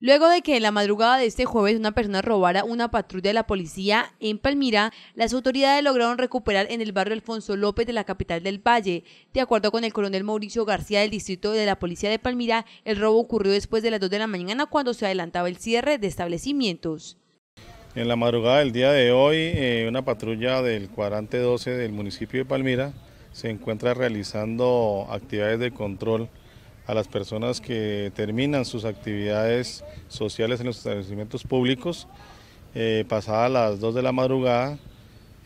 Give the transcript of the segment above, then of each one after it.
Luego de que en la madrugada de este jueves una persona robara una patrulla de la policía en Palmira, las autoridades lograron recuperar en el barrio Alfonso López de la capital del Valle. De acuerdo con el coronel Mauricio García del distrito de la policía de Palmira, el robo ocurrió después de las 2 de la mañana cuando se adelantaba el cierre de establecimientos. En la madrugada del día de hoy, eh, una patrulla del cuadrante 12 del municipio de Palmira se encuentra realizando actividades de control a las personas que terminan sus actividades sociales en los establecimientos públicos eh, pasadas las 2 de la madrugada.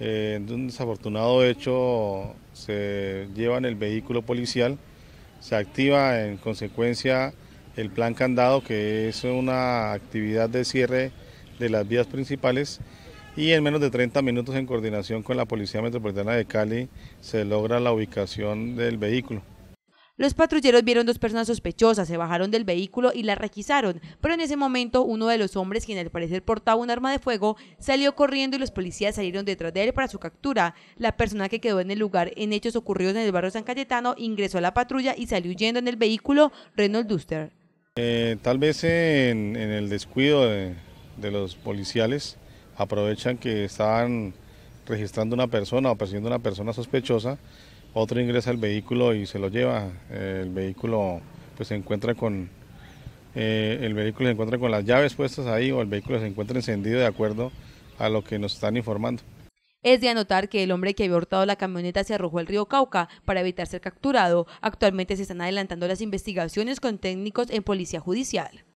Eh, de un desafortunado hecho se llevan el vehículo policial, se activa en consecuencia el plan candado que es una actividad de cierre de las vías principales y en menos de 30 minutos en coordinación con la Policía Metropolitana de Cali se logra la ubicación del vehículo. Los patrulleros vieron dos personas sospechosas, se bajaron del vehículo y la requisaron, pero en ese momento uno de los hombres, quien al parecer portaba un arma de fuego, salió corriendo y los policías salieron detrás de él para su captura. La persona que quedó en el lugar en hechos ocurridos en el barrio San Cayetano ingresó a la patrulla y salió huyendo en el vehículo Renault Duster. Eh, tal vez en, el descuido de, los policiales aprovechan que estaban registrando una persona o persiguiendo una persona sospechosa otro ingresa al vehículo y se lo lleva. el vehículo pues se encuentra con eh, el vehículo se encuentra con las llaves puestas ahí o el vehículo se encuentra encendido de acuerdo a lo que nos están informando. Es de anotar que el hombre que había hurtado la camioneta se arrojó al río Cauca para evitar ser capturado. Actualmente se están adelantando las investigaciones con técnicos en policía judicial.